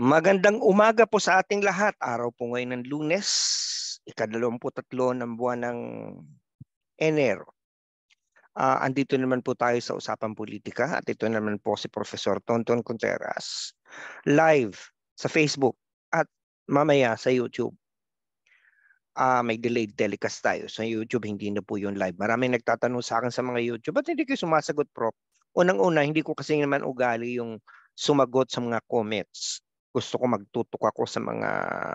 Magandang umaga po sa ating lahat. Araw po ngayon ng lunes, ikadalawamput-tatlo ng buwan ng Enero. Uh, andito naman po tayo sa Usapan Politika at ito naman po si Professor Tonton Contreras live sa Facebook at mamaya sa YouTube. Uh, may delayed telecast tayo sa so, YouTube, hindi na po yung live. Maraming nagtatanong sa akin sa mga YouTube, ba't hindi kayo sumasagot, Prof? Unang-una, hindi ko kasi naman ugali yung sumagot sa mga comments gusto ko magtutok ako sa mga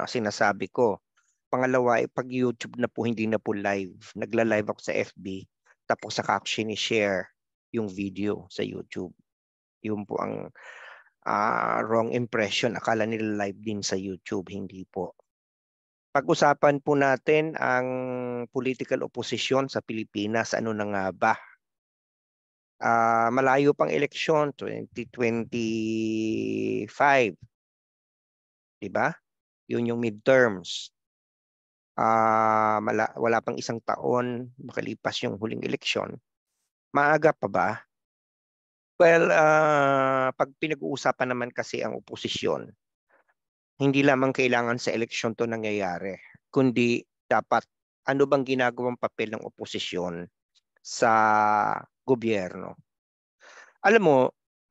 sinasabi ko. Pangalawa, eh, pag YouTube na po, hindi na po live. Nagla-live ako sa FB, tapos sa caption ni-share yung video sa YouTube. Yun po ang uh, wrong impression. Akala nila live din sa YouTube, hindi po. Pag-usapan po natin ang political opposition sa Pilipinas. Ano na nga ba? Uh, malayo pang eleksyon, 2025 di ba? Yun yung midterms. Uh, mala, wala pang isang taon makalipas yung huling eleksyon. Maaga pa ba? Well, uh, pag pinag-uusapan naman kasi ang oposisyon, hindi lamang kailangan sa eleksyon to nangyayari, kundi dapat ano bang ginagawang papel ng oposisyon sa gobyerno. Alam mo,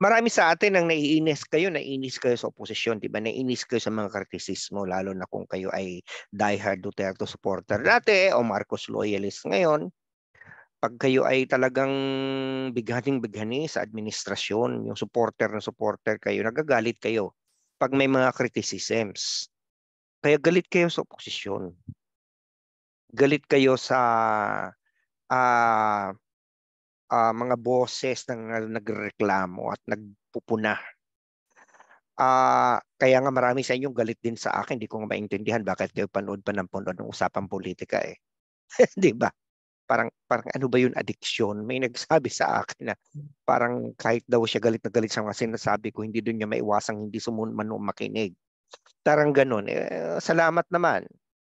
marami sa atin ang naiinis kayo, naiinis kayo sa oposisyon, 'di ba? Naiinis kayo sa mga kritisismo lalo na kung kayo ay diehard Duterte supporter dati o Marcos loyalist ngayon. Pag kayo ay talagang bigating-bigani sa administrasyon, yung supporter na supporter kayo, nagagalit kayo pag may mga criticisms. Kaya galit kayo sa oposisyon. Galit kayo sa uh, uh, mga boses ng uh, nagreklamo at nagpupuna. Uh, kaya nga marami sa inyo galit din sa akin. Hindi ko nga maintindihan bakit kayo panood pa ng panood ng usapan politika eh. Di ba? Parang, parang ano ba yun addiction? May nagsabi sa akin na parang kahit daw siya galit na galit sa mga sinasabi ko, hindi doon niya maiwasang hindi sumunman o makinig. Tarang ganun. Eh, salamat naman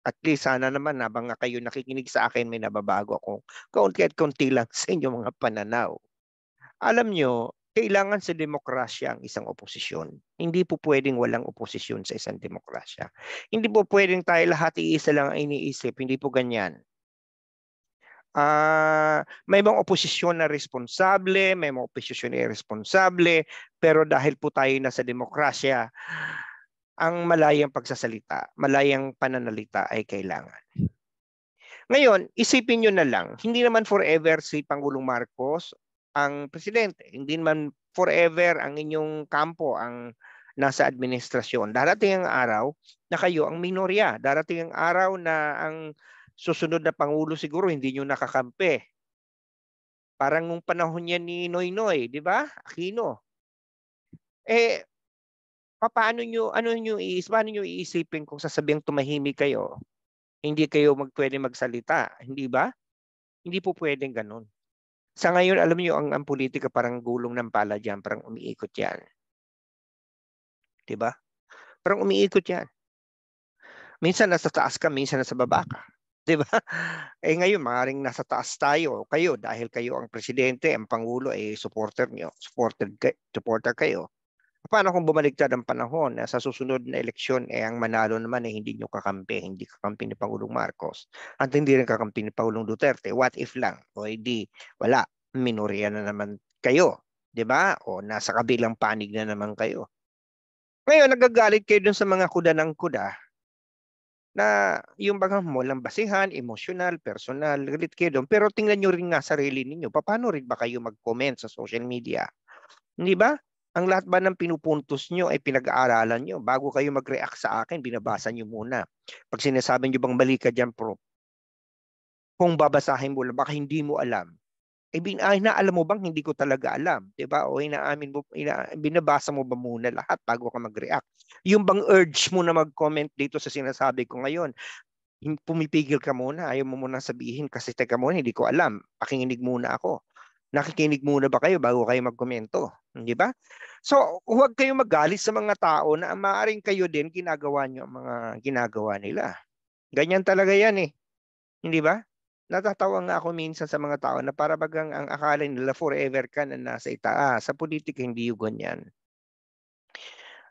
at least sana naman habang nga kayo nakikinig sa akin may nababago ako kaunti at kaunti lang sa inyong mga pananaw. Alam nyo, kailangan sa demokrasya ang isang oposisyon. Hindi po pwedeng walang oposisyon sa isang demokrasya. Hindi po pwedeng tayo lahat iisa lang ang iniisip. Hindi po ganyan. Uh, may mga oposisyon na responsable, may mga oposisyon na irresponsable, pero dahil po tayo nasa demokrasya, ang malayang pagsasalita, malayang pananalita ay kailangan. Ngayon, isipin nyo na lang, hindi naman forever si Pangulong Marcos ang presidente. Hindi naman forever ang inyong kampo ang nasa administrasyon. Darating ang araw na kayo ang minorya. Darating ang araw na ang susunod na Pangulo siguro hindi nyo nakakampi. Parang nung panahon niya ni Noynoy, Noy, di ba? Aquino. Eh, paano nyo, ano nyo iisip, paano nyo iisipin kung sasabihin tumahimik kayo, hindi kayo magpwede magsalita, hindi ba? Hindi po pwedeng ganun. Sa ngayon, alam nyo, ang, ang politika parang gulong ng pala dyan, parang umiikot yan. Diba? Parang umiikot yan. Minsan nasa taas ka, minsan nasa baba ka. Diba? Eh ngayon, maaaring nasa taas tayo, kayo, dahil kayo ang presidente, ang pangulo, eh supporter nyo, supporter, supporter kayo paano kung bumaliktad ang panahon na sa susunod na eleksyon eh ang manalo naman eh hindi nyo kakampi, hindi kakampi ni Pangulong Marcos at hindi rin kakampi ni Pangulong Duterte. What if lang? O hindi, wala, minorya na naman kayo. 'di ba? O nasa kabilang panig na naman kayo. Ngayon, nagagalit kayo dun sa mga kuda ng kuda na yung bagang mo lang basihan, emotional, personal, galit kayo doon. Pero tingnan nyo rin nga sarili ninyo. Paano rin ba kayo mag-comment sa social media? Di ba? ang lahat ba ng pinupuntos nyo ay pinag-aaralan nyo? Bago kayo mag-react sa akin, binabasa nyo muna. Pag sinasabi nyo bang mali ka dyan, pro, kung babasahin mo lang, baka hindi mo alam. Eh, bin, ay, ah, alam mo bang hindi ko talaga alam? ba diba? O inaamin mo, ina, binabasa mo ba muna lahat bago ka mag-react? Yung bang urge mo na mag-comment dito sa sinasabi ko ngayon, pumipigil ka muna, ayaw mo muna sabihin kasi teka muna, hindi ko alam, pakinginig muna ako nakikinig muna ba kayo bago kayo magkomento? Di ba? So, huwag kayong magalit sa mga tao na maaring kayo din ginagawa niyo ang mga ginagawa nila. Ganyan talaga yan eh. Hindi ba? Natatawa nga ako minsan sa mga tao na para bagang ang akala nila forever ka na nasa itaas. Ah, sa politika hindi yung ganyan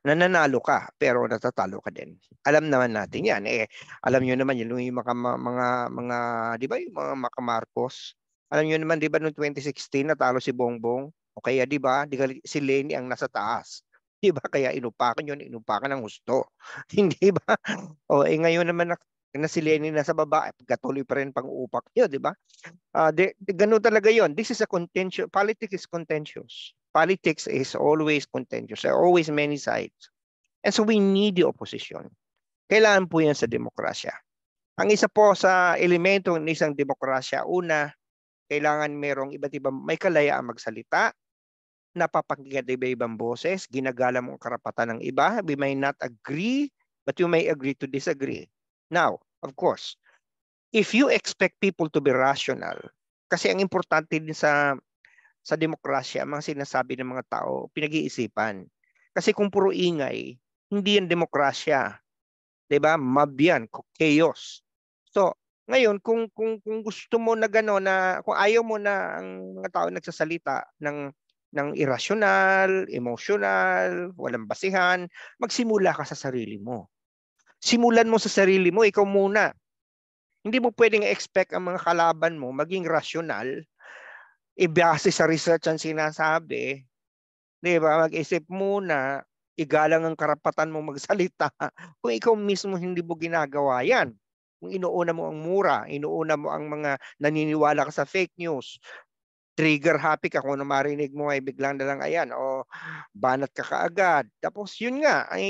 nananalo ka pero natatalo ka din. Alam naman natin 'yan. Eh alam niyo naman yun, yung mga mga mga 'di ba yung mga Macamarcos, alam niyo naman, di ba, noong 2016, natalo si Bongbong. Okay, di ba, si Lenny ang nasa taas. Di ba? Kaya inupakan 'yon, inupakan ng husto. Hindi ba? O, eh, ngayon naman, na, na si Lenin nasa baba, eh, pa rin pang-upak yun, di ba? Uh, ah, de, ganun talaga 'yon. This is a contentious, politics is contentious. Politics is always contentious. There are always many sides. And so we need the opposition. Kailangan po yan sa demokrasya. Ang isa po sa elemento ng isang demokrasya, una, kailangan merong iba't ibang may kalayaan magsalita, napapakinggan iba-ibang boses, ginagala mo ang karapatan ng iba. We may not agree, but you may agree to disagree. Now, of course, if you expect people to be rational, kasi ang importante din sa sa demokrasya, ang mga sinasabi ng mga tao, pinag-iisipan. Kasi kung puro ingay, hindi yan demokrasya. 'Di ba? Mabyan, chaos. Ngayon, kung kung kung gusto mo na gano'n na kung ayaw mo na ang mga tao nagsasalita ng ng irrational, emotional, walang basihan, magsimula ka sa sarili mo. Simulan mo sa sarili mo, ikaw muna. Hindi mo pwedeng expect ang mga kalaban mo maging rational, ibase sa research ang sinasabi. Di ba? Mag-isip muna, igalang ang karapatan mo magsalita kung ikaw mismo hindi mo ginagawa yan inuuna mo ang mura, inuuna mo ang mga naniniwala ka sa fake news, trigger happy ka kung ano marinig mo ay biglang na lang ayan o banat ka kaagad. Tapos yun nga, ay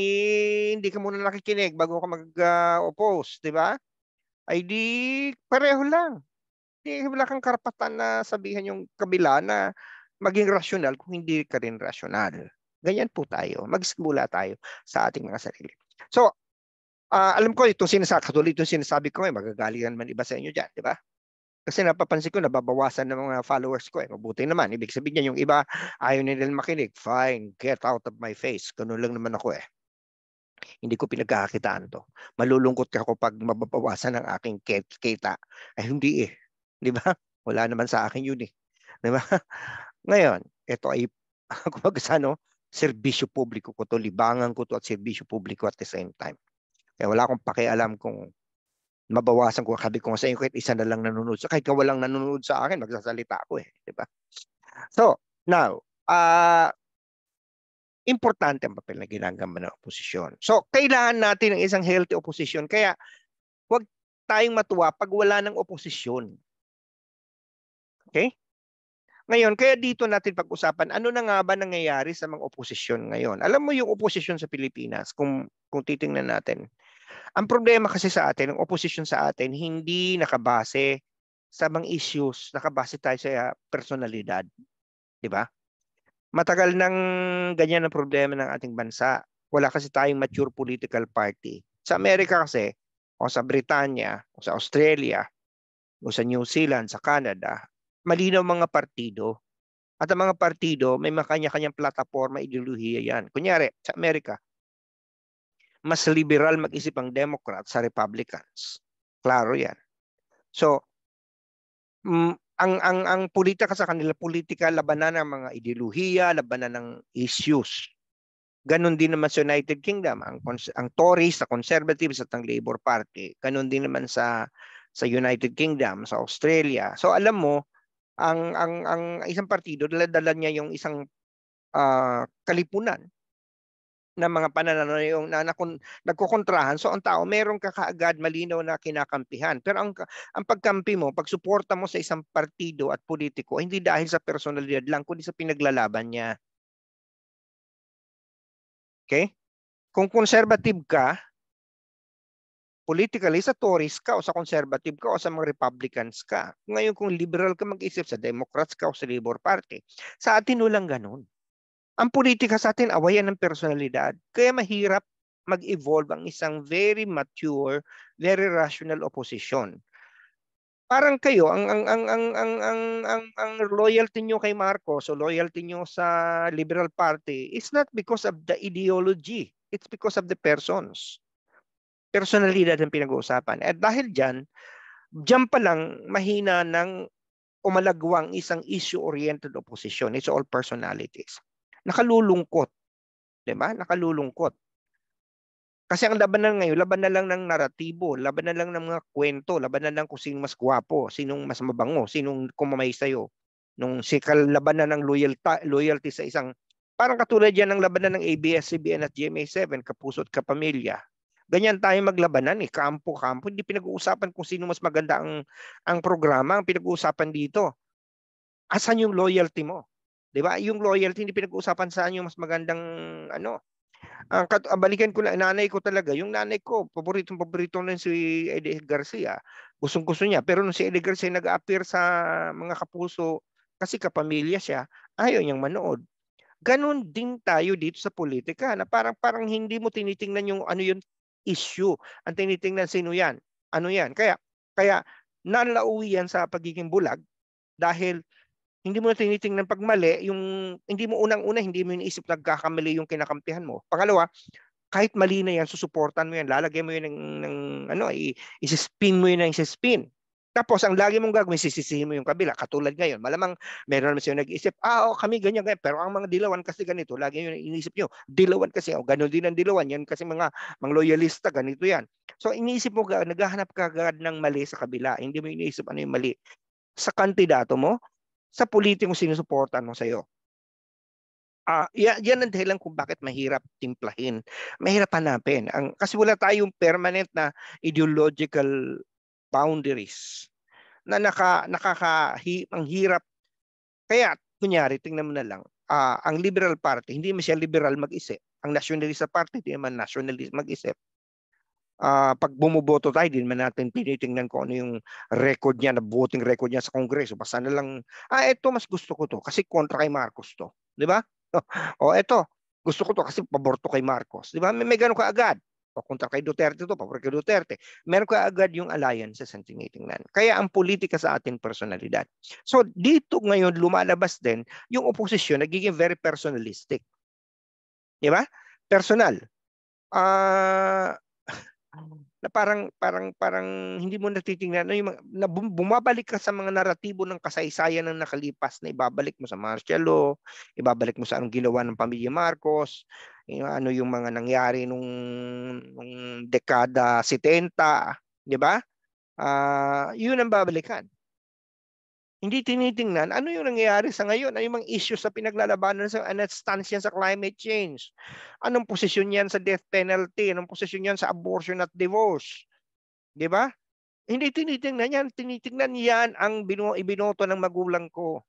hindi ka muna nakikinig bago ka mag-oppose, ah, uh, di ba? Ay di pareho lang. Di wala kang karapatan na sabihan yung kabila na maging rasyonal kung hindi ka rin rasyonal. Ganyan po tayo. Magsimula tayo sa ating mga sarili. So, Uh, alam ko itong sinasabi, ko itong sinasabi ko, eh, magagalikan man iba sa inyo diyan di ba? Kasi napapansin ko nababawasan ng mga followers ko. Eh. Mabuti naman. Ibig sabihin niya yung iba ayaw nila makinig. Fine, get out of my face. kuno lang naman ako eh. Hindi ko pinagkakakitaan to. Malulungkot ako pag mababawasan ang aking kita. Ay hindi eh. Di ba? Wala naman sa akin yun eh. Di ba? Ngayon, ito ay kumbaga sa ano, serbisyo publiko ko to, libangan ko to at serbisyo publiko at the same time. Kaya eh, wala akong pakialam kung mabawasan ko kabi ko sa inyo kahit isa na lang nanonood. So kahit ka walang nanonood sa akin, magsasalita ako eh. Di ba? So, now, uh, importante ang papel na ginagawa ng oposisyon. So, kailangan natin ng isang healthy oposisyon. Kaya, huwag tayong matuwa pag wala ng oposisyon. Okay? Ngayon, kaya dito natin pag-usapan, ano na nga ba nangyayari sa mga oposisyon ngayon? Alam mo yung oposisyon sa Pilipinas, kung, kung titingnan natin, ang problema kasi sa atin, ang opposition sa atin, hindi nakabase sa mga issues, nakabase tayo sa ah, personalidad. Di ba? Matagal nang ganyan ang problema ng ating bansa. Wala kasi tayong mature political party. Sa Amerika kasi, o sa Britanya, o sa Australia, o sa New Zealand, sa Canada, malinaw mga partido. At ang mga partido, may mga kanya-kanyang plataforma, ideolohiya yan. Kunyari, sa Amerika, mas liberal mag-isip ang Democrat sa Republicans. Klaro 'yan. So mm, ang ang ang politika sa kanila politika labanan ng mga ideolohiya, labanan ng issues. Ganon din naman sa United Kingdom, ang ang Tories, sa Conservatives at ang Labour Party. Ganon din naman sa sa United Kingdom, sa Australia. So alam mo, ang ang ang isang partido dala-dala niya yung isang uh, kalipunan ng mga pananayong na nakun, nagkukontrahan. So ang tao, meron ka kaagad malinaw na kinakampihan. Pero ang, ang pagkampi mo, pagsuporta mo sa isang partido at politiko, hindi dahil sa personalidad lang, kundi sa pinaglalaban niya. Okay? Kung conservative ka, politically sa Tories ka o sa conservative ka o sa mga Republicans ka. Ngayon kung liberal ka mag-isip sa Democrats ka o sa Labor Party. Sa atin walang ganun. Ang politika sa atin, awayan ng personalidad. Kaya mahirap mag-evolve ang isang very mature, very rational opposition. Parang kayo, ang ang ang ang ang ang ang, ang loyalty niyo kay Marcos o loyalty niyo sa Liberal Party is not because of the ideology, it's because of the persons. Personalidad ang pinag-uusapan. At dahil diyan, diyan pa lang mahina ng umalagwang isang issue-oriented opposition. It's all personalities. Nakalulungkot. 'Di ba? Nakalulungkot. Kasi ang labanan ngayon, laban na lang ng naratibo, laban na lang ng mga kwento, laban na lang kung sino mas guwapo, sinong mas mabango, sinong kumamay sa'yo. Nung sikal laban na ng loyalty, loyalty sa isang, parang katulad yan ng labanan ng ABS-CBN at GMA7, kapuso at kapamilya. Ganyan tayo maglabanan eh, kampo-kampo. Hindi pinag-uusapan kung sino mas maganda ang, ang programa, ang pinag-uusapan dito. Asan yung loyalty mo? 'Di ba? Yung loyalty hindi pinag-uusapan sa yung mas magandang ano. Ang balikan ko na nanay ko talaga, yung nanay ko, paboritong paborito nun si Eddie Garcia. Gustong-gusto niya. Pero nung si Eddie Garcia nag-appear sa mga kapuso kasi kapamilya siya, ayaw niyang manood. Ganon din tayo dito sa politika na parang parang hindi mo tinitingnan yung ano yung issue. Ang tinitingnan sino yan? Ano yan? Kaya kaya nanlauwi yan sa pagiging bulag dahil hindi mo tinitingnan pag mali, yung hindi mo unang-una hindi mo iniisip nagkakamali yung kinakampihan mo. Pangalawa, kahit mali na yan, susuportan mo yan, lalagay mo yan ng, ng ano, i-spin mo yan ng spin. Tapos ang lagi mong gagawin, sisisihin mo yung kabila. Katulad ngayon, malamang meron naman siya nag-iisip, ah, oh, kami ganyan, ganyan. Pero ang mga dilawan kasi ganito, lagi yun iniisip nyo, dilawan kasi, oh, ganun din ang dilawan, yan kasi mga, mga loyalista, ganito yan. So iniisip mo, naghahanap ka agad ng mali sa kabila. Hindi mo iniisip ano yung mali sa kandidato mo, sa politikong sinusuportahan mo sa'yo. Ah, uh, yan, yan ang dahilan kung bakit mahirap timplahin. Mahirap hanapin. Ang, kasi wala tayong permanent na ideological boundaries na naka, nakakahi, ang hirap. Kaya, kunyari, tingnan mo na lang, uh, ang Liberal Party, hindi man siya liberal mag-isip. Ang Nationalist Party, hindi naman nationalist mag-isip uh, pag bumoboto tayo, din man natin tinitingnan ko ano yung record niya, na voting record niya sa Kongreso. Basta na lang, ah, ito mas gusto ko to kasi kontra kay Marcos to. Di ba? o ito, gusto ko to kasi pabor to kay Marcos. Di ba? May, may ganun ka agad. Papunta kay Duterte to, pabor kay Duterte. Meron ka agad yung alliances ang tinitingnan. Kaya ang politika sa ating personalidad. So dito ngayon lumalabas din yung oposisyon nagiging very personalistic. Di ba? Personal. Ah, uh, na parang parang parang hindi mo natitingnan no, yung na bumabalik ka sa mga naratibo ng kasaysayan ng nakalipas na ibabalik mo sa Marcelo, ibabalik mo sa anong ginawa ng pamilya Marcos, yung, ano yung mga nangyari nung, nung dekada 70, di ba? Ah, uh, yun ang babalikan. Hindi tinitingnan ano yung nangyayari sa ngayon, ano yung mga issues sa pinaglalabanan sa ano stance sa climate change. Anong posisyon yan sa death penalty, anong posisyon yan sa abortion at divorce. 'Di ba? Hindi tinitingnan yan, tinitingnan yan ang binu- ibinoto ng magulang ko.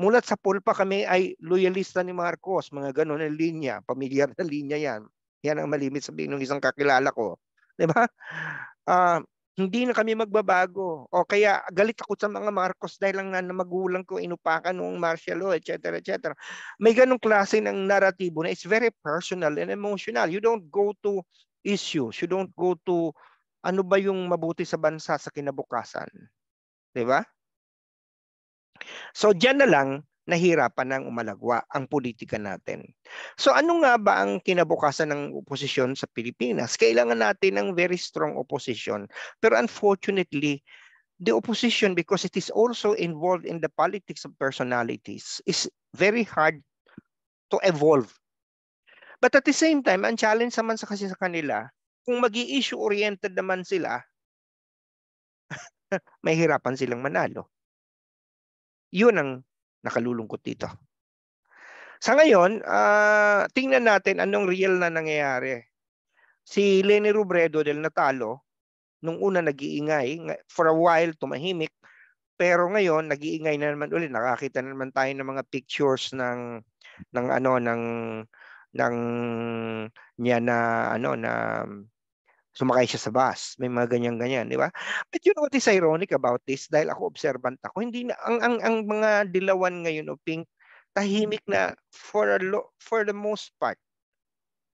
Mulat sa pulpa kami ay loyalista ni Marcos, mga ganun na linya, pamilyar na linya yan. Yan ang malimit sabihin ng isang kakilala ko. 'Di ba? Ah, uh, hindi na kami magbabago. O kaya galit ako sa mga Marcos dahil lang na magulang ko inupakan noong martial law, etc. etc. May ganong klase ng naratibo na it's very personal and emotional. You don't go to issues. You don't go to ano ba yung mabuti sa bansa sa kinabukasan. 'Di ba? So diyan na lang nahirapan ng umalagwa ang politika natin. So ano nga ba ang kinabukasan ng oposisyon sa Pilipinas? Kailangan natin ng very strong opposition. Pero unfortunately, the opposition because it is also involved in the politics of personalities is very hard to evolve. But at the same time, ang challenge naman sa kasi sa kanila, kung mag issue oriented naman sila, mahirapan silang manalo. Yun ang Nakalulungkot dito. Sa ngayon, uh, tingnan natin anong real na nangyayari. Si Lenny Robredo del natalo, nung una nag-iingay, for a while tumahimik, pero ngayon nag-iingay na naman ulit. Nakakita na naman tayo ng mga pictures ng ng ano ng ng niya na ano na sumakay siya sa bus. May mga ganyan-ganyan, di ba? But you know what is ironic about this? Dahil ako observant ako, hindi na, ang, ang, ang mga dilawan ngayon o pink, tahimik na for, a lo, for the most part.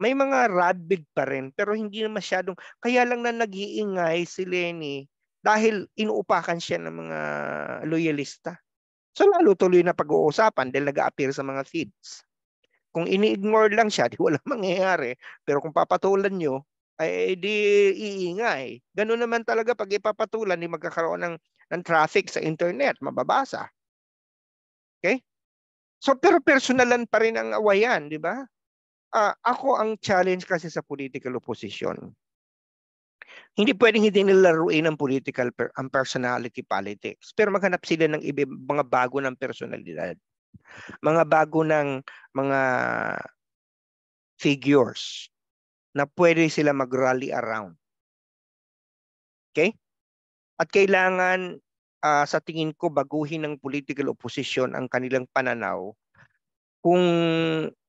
May mga rabid pa rin, pero hindi na masyadong, kaya lang na nag-iingay si Lenny dahil inuupakan siya ng mga loyalista. So lalo tuloy na pag-uusapan dahil nag-appear sa mga feeds. Kung ini-ignore lang siya, di wala mangyayari. Pero kung papatulan nyo, ay eh, di iingay. Ganun naman talaga pag ipapatulan, di eh, magkakaroon ng, ng traffic sa internet, mababasa. Okay? So pero personalan pa rin ang awayan, di ba? Uh, ako ang challenge kasi sa political opposition. Hindi pwedeng hindi nilaruin ang political per, ang personality politics. Pero maghanap sila ng iba, mga bago ng personalidad. Mga bago ng mga figures na pwede sila mag-rally around. Okay? At kailangan uh, sa tingin ko baguhin ng political opposition ang kanilang pananaw kung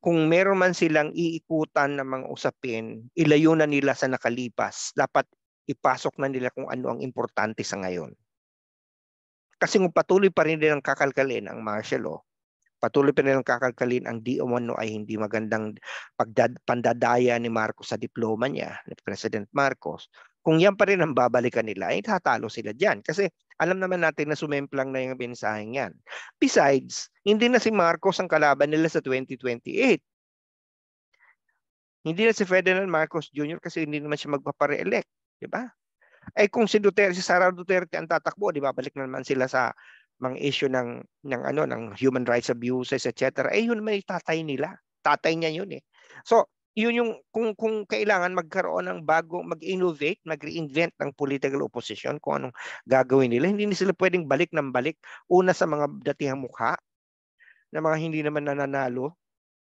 kung meron man silang iikutan ng mga usapin, ilayo na nila sa nakalipas. Dapat ipasok na nila kung ano ang importante sa ngayon. Kasi kung patuloy pa rin din ang kakalkalin ang martial law, Patuloy pa nilang kakalkalin ang di umano ay hindi magandang pagdad, pandadaya ni Marcos sa diploma niya, ni President Marcos. Kung yan pa rin ang babalikan nila, ay tatalo sila dyan. Kasi alam naman natin na sumemplang na yung mensaheng yan. Besides, hindi na si Marcos ang kalaban nila sa 2028. Hindi na si Ferdinand Marcos Jr. kasi hindi naman siya magpapare-elect. Di ba? Eh kung si Duterte, si Sara Duterte ang tatakbo, di ba balik na naman sila sa mga issue ng ng ano ng human rights abuses etc. Eh yun may tatay nila. Tatay niya yun eh. So, yun yung kung kung kailangan magkaroon ng bagong mag-innovate, mag-reinvent ng political opposition kung anong gagawin nila. Hindi nila pwedeng balik ng balik una sa mga dating mukha na mga hindi naman nananalo.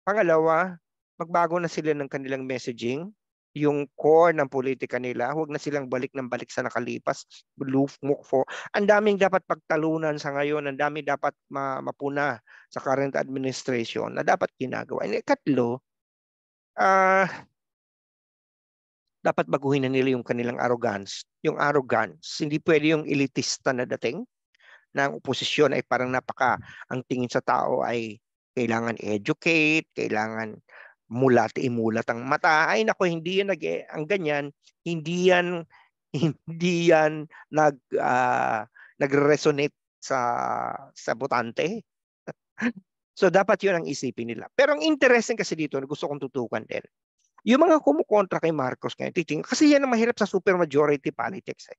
Pangalawa, magbago na sila ng kanilang messaging yung core ng politika nila. Huwag na silang balik ng balik sa nakalipas. Loof, for. Ang daming dapat pagtalunan sa ngayon. Ang dami dapat ma- mapuna sa current administration na dapat ginagawa. And ikatlo, uh, dapat baguhin na nila yung kanilang arrogance. Yung arrogance. Hindi pwede yung elitista na dating na ang oposisyon ay parang napaka ang tingin sa tao ay kailangan educate, kailangan mulat imulat ang mata ay nako hindi yan nag ang ganyan hindi yan hindi yan nag uh, ah, nagre-resonate sa sa botante so dapat yun ang isipin nila pero ang interesting kasi dito na gusto kong tutukan din yung mga kumukontra kay Marcos ngayon titingin kasi yan ang mahirap sa super majority politics eh.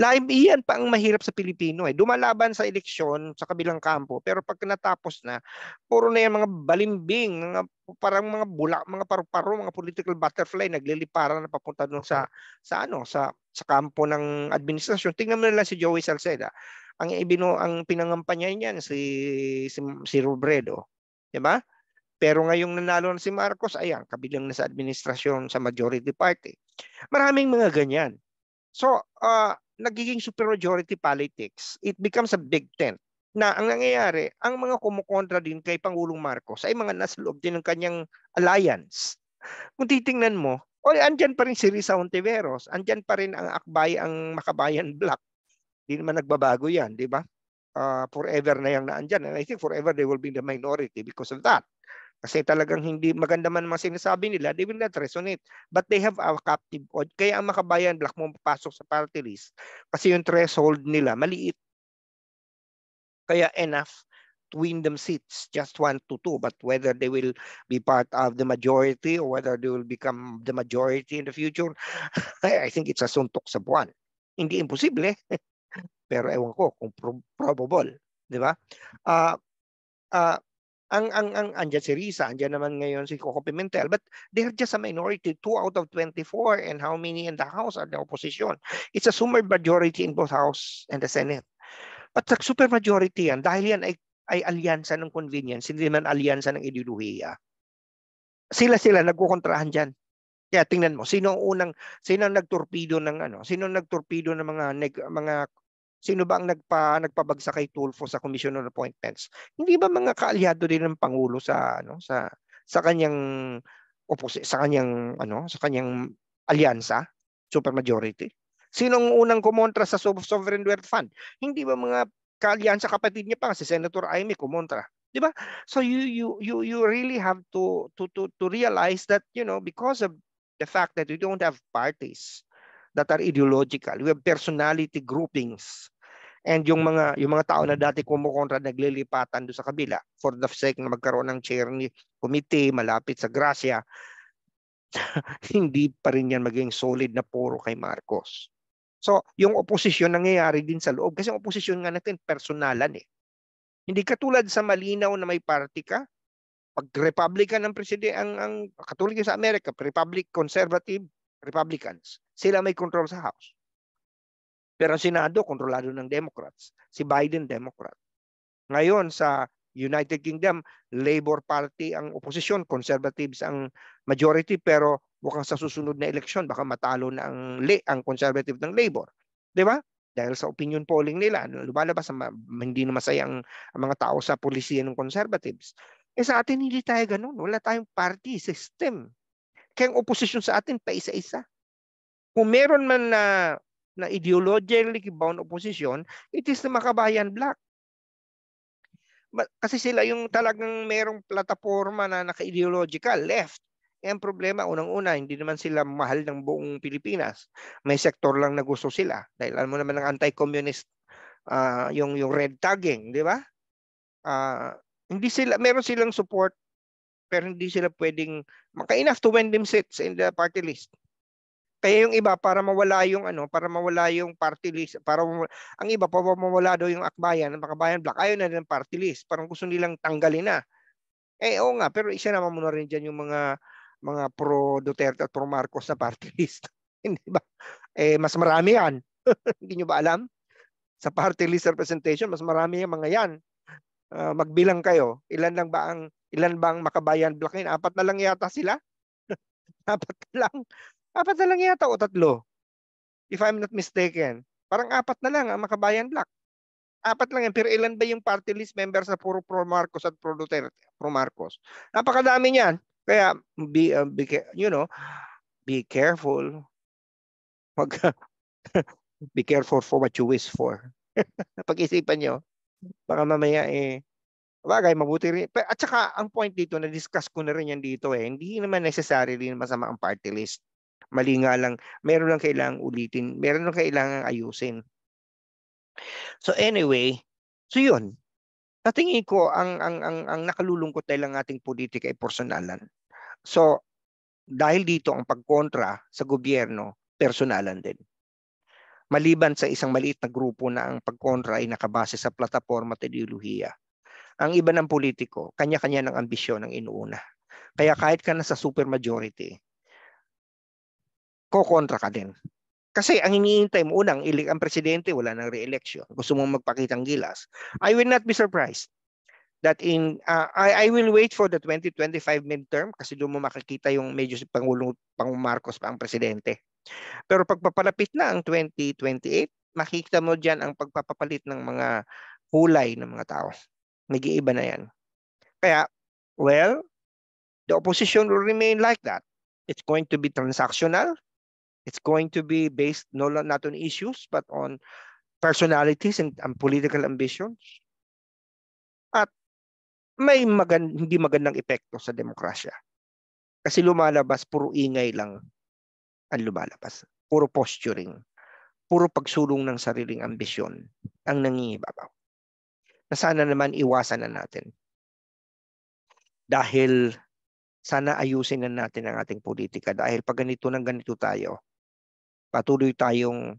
Laim, iyan pa ang mahirap sa Pilipino eh. Dumalaban sa eleksyon sa kabilang kampo pero pag natapos na, puro na yan mga balimbing, mga parang mga bula, mga paru-paro, mga political butterfly nagliliparan na papunta doon sa sa ano, sa sa kampo ng administrasyon. Tingnan mo na lang si Joey Salceda. Ang ibino ang pinangampanya niyan si si, si Robredo, 'di ba? Pero ngayong nanalo na si Marcos, ayan, kabilang na sa administrasyon sa majority party. Maraming mga ganyan. So, uh, nagiging superiority politics, it becomes a big tent na ang nangyayari, ang mga kumukontra din kay Pangulong Marcos ay mga nasa loob din ng kanyang alliance. Kung titingnan mo, o andyan pa rin si Risa Ontiveros, andyan pa rin ang akbay, ang makabayan black. Hindi naman nagbabago yan, di ba? Uh, forever na yan na naandyan. And I think forever they will be the minority because of that. Kasi talagang hindi maganda man mga sinasabi nila, they will not resonate. But they have a captive audience. Kaya ang makabayan black mo papasok sa party list kasi yung threshold nila maliit. Kaya enough to win them seats, just one to two. But whether they will be part of the majority or whether they will become the majority in the future, I think it's a suntok sa buwan. Hindi imposible. Eh. Pero ewan ko kung probable. Di ba? Uh, uh, ang ang ang andiyan si Risa, andiyan naman ngayon si Coco Pimentel, but they're just a minority, 2 out of 24 and how many in the House are the opposition? It's a super majority in both House and the Senate. At sa super majority yan, dahil yan ay, ay alyansa ng convenience, hindi naman alyansa ng ideolohiya. Sila-sila nagkukontrahan dyan. Kaya tingnan mo, sino ang unang sino ang nagtorpedo ng ano, sino ang nagtorpedo ng mga neg, mga Sino ba ang nagpa, nagpabagsak kay Tulfo sa commission on appointments? Hindi ba mga kaalyado din ng pangulo sa ano sa sa kanyang opos- sa kanyang ano sa kanyang alyansa supermajority? Sino ang unang kumontra sa sovereign wealth fund? Hindi ba mga kaalyansa kapatid niya pa si Senator Aimee kumontra? 'di ba? So you you you you really have to to to to realize that you know because of the fact that we don't have parties that are ideological, we have personality groupings And yung mga yung mga tao na dati kumukontra naglilipatan do sa kabila for the sake na magkaroon ng chair ni committee malapit sa Gracia, hindi pa rin yan maging solid na puro kay Marcos. So, yung oposisyon nangyayari din sa loob kasi yung oposisyon nga natin personalan eh. Hindi katulad sa malinaw na may party ka, pag Republican ang presidente ang, ang katulad sa Amerika, Republic Conservative Republicans, sila may control sa House. Pero ang Senado, kontrolado ng Democrats. Si Biden, Democrat. Ngayon, sa United Kingdom, Labour Party ang oposisyon, conservatives ang majority, pero mukhang sa susunod na eleksyon, baka matalo na ang, ang conservative ng Labour. Di ba? Dahil sa opinion polling nila, ano, lumalabas ang hindi na masaya ang, ang mga tao sa polisiya ng conservatives. Eh sa atin, hindi tayo ganun. Wala tayong party system. Kaya ang oposisyon sa atin, pa isa-isa. Kung meron man na uh, na ideologically bound opposition, it is the Makabayan Bloc. Kasi sila yung talagang merong plataforma na naka-ideological, left. Eh, ang problema, unang-una, hindi naman sila mahal ng buong Pilipinas. May sektor lang na gusto sila. Dahil alam mo naman ng anti-communist uh, yung, yung red tagging, di ba? Uh, hindi sila, meron silang support pero hindi sila pwedeng maka enough to win them seats in the party list. Kaya yung iba para mawala yung ano, para mawala yung party list, para mawala, ang iba pa mawala daw yung akbayan, ang makabayan black, ayaw na ng party list. Parang gusto nilang tanggalin na. Eh oo nga, pero isa naman muna rin diyan yung mga mga pro Duterte at pro Marcos na party list. Hindi ba? Eh mas marami yan. Hindi nyo ba alam? Sa party list representation, mas marami yung mga yan. Uh, magbilang kayo, ilan lang ba ang ilan bang makabayan block ngayon? Apat na lang yata sila. Apat na lang. Apat na lang yata o tatlo. If I'm not mistaken. Parang apat na lang ang ah, makabayan black. Apat lang yan. Pero ilan ba yung party list members na puro pro Marcos at pro Duterte? Pro Marcos. Napakadami niyan. Kaya, be, uh, be, you know, be careful. Pag, be careful for what you wish for. Pag-isipan nyo. Baka mamaya eh, Bagay, mabuti rin. At saka, ang point dito, na-discuss ko na rin yan dito eh, hindi naman necessarily masama ang party list. Mali nga lang, meron lang kailangang ulitin, meron lang kailangang ayusin. So anyway, so yun. Natingin ko ang ang ang, ang nakalulungkot dahil ang ating politika ay personalan. So dahil dito ang pagkontra sa gobyerno, personalan din. Maliban sa isang maliit na grupo na ang pagkontra ay nakabase sa plataforma at ideolohiya. Ang iba ng politiko, kanya-kanya ng ambisyon ang inuuna. Kaya kahit ka na sa supermajority, kokontra ka din. Kasi ang hinihintay mo unang ilik ang presidente, wala nang re-election. Gusto mong magpakitang gilas. I will not be surprised that in uh, I, I will wait for the 2025 midterm kasi doon mo makikita yung medyo si Pangulong Pangulong Marcos pa ang presidente. Pero pagpapalapit na ang 2028, makikita mo diyan ang pagpapapalit ng mga hulay ng mga tao. Nag-iiba na 'yan. Kaya well, the opposition will remain like that. It's going to be transactional. It's going to be based no, not on issues, but on personalities and, and political ambitions. At may magan hindi magandang epekto sa demokrasya. Kasi lumalabas, puro ingay lang ang lumalabas. Puro posturing. Puro pagsulong ng sariling ambisyon ang nangingibabaw. Na sana naman iwasan na natin. Dahil sana ayusin na natin ang ating politika. Dahil pag ganito ng ganito tayo, patuloy tayong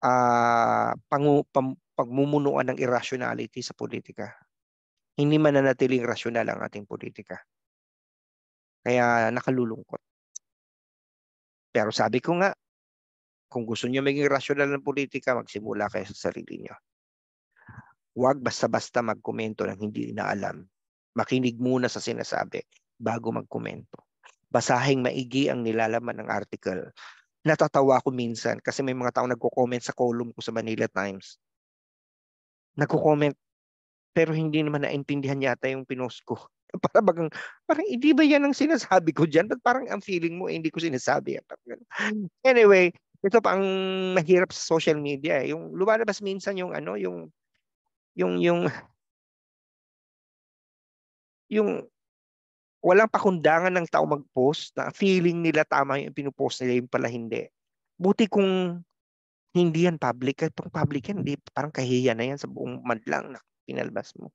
uh, ah, pang, pam, pagmumunuan ng irrationality sa politika. Hindi mananatiling rasyonal ang ating politika. Kaya nakalulungkot. Pero sabi ko nga, kung gusto niyo maging rasyonal ng politika, magsimula kayo sa sarili niyo. Huwag basta-basta magkomento ng hindi inaalam. Makinig muna sa sinasabi bago magkomento. Basahing maigi ang nilalaman ng article natatawa ko minsan kasi may mga tao nagko-comment sa column ko sa Manila Times. Nagko-comment pero hindi naman naintindihan yata yung pinost ko. Para bagang, parang hindi ba yan ang sinasabi ko dyan? But parang ang feeling mo, eh, hindi ko sinasabi. Anyway, ito pa ang mahirap sa social media. Eh. Yung lumalabas minsan yung ano, yung, yung, yung, yung walang pakundangan ng tao mag-post na feeling nila tama yung pinupost nila yung pala hindi. Buti kung hindi yan public. Kasi pag public yan, hindi, parang kahiya na yan sa buong madlang na pinalbas mo.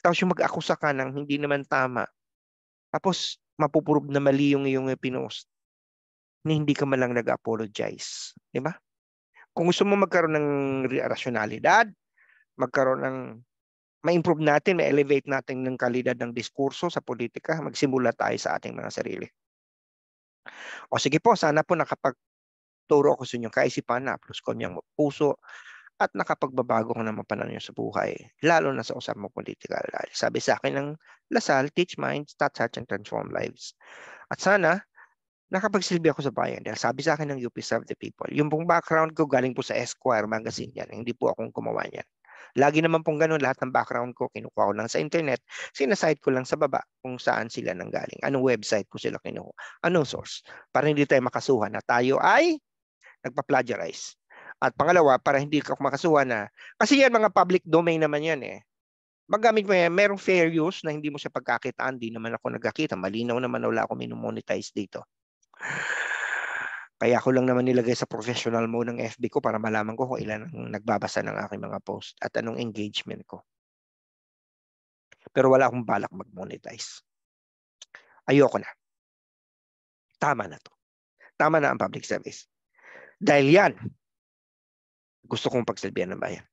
Tapos yung mag-akusa ka ng hindi naman tama. Tapos mapupurob na mali yung iyong pinost na hindi ka malang nag-apologize. Di ba? Kung gusto mo magkaroon ng rationalidad, magkaroon ng ma-improve natin, ma-elevate natin ng kalidad ng diskurso sa politika, magsimula tayo sa ating mga sarili. O sige po, sana po nakapagturo ako sa inyong kaisipan, na-plus ko niyang puso, at nakapagbabago ko naman panaw sa buhay, lalo na sa usapang political. Dahil sabi sa akin ng Lasal, teach minds, touch hearts, and transform lives. At sana, nakapagsilbi ako sa bayan dahil sabi sa akin ng UP Serve the People, yung pong background ko galing po sa Esquire magazine yan, hindi po akong gumawa niyan. Lagi naman pong ganun, lahat ng background ko, kinukuha ko lang sa internet, sinasite ko lang sa baba kung saan sila nanggaling, anong website ko sila kinukuha, anong source, para hindi tayo makasuhan na tayo ay nagpa-plagiarize. At pangalawa, para hindi ka makasuhan na, kasi yan mga public domain naman yan eh. Magamit mo yan, merong fair use na hindi mo siya pagkakitaan, hindi naman ako nagkakita, malinaw naman wala ako minomonetize dito. Kaya ako lang naman nilagay sa professional mo ng FB ko para malaman ko kung ilan ang nagbabasa ng aking mga post at anong engagement ko. Pero wala akong balak mag-monetize. Ayoko na. Tama na to. Tama na ang public service. Dahil yan, gusto kong pagsilbihan ng bayan.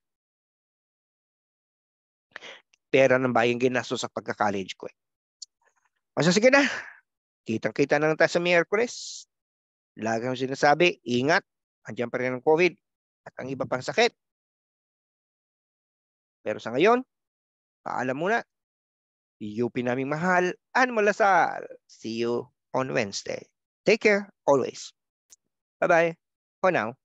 Pera ng bayan ginasto sa pagka-college ko. Eh. O sige na. Kitang-kita na lang tayo sa Miyerkules. Lagi akong sinasabi, ingat. Andiyan pa rin ang COVID at ang iba pang sakit. Pero sa ngayon, paalam muna. UP naming mahal, Ann Malasal. See you on Wednesday. Take care always. Bye-bye for now.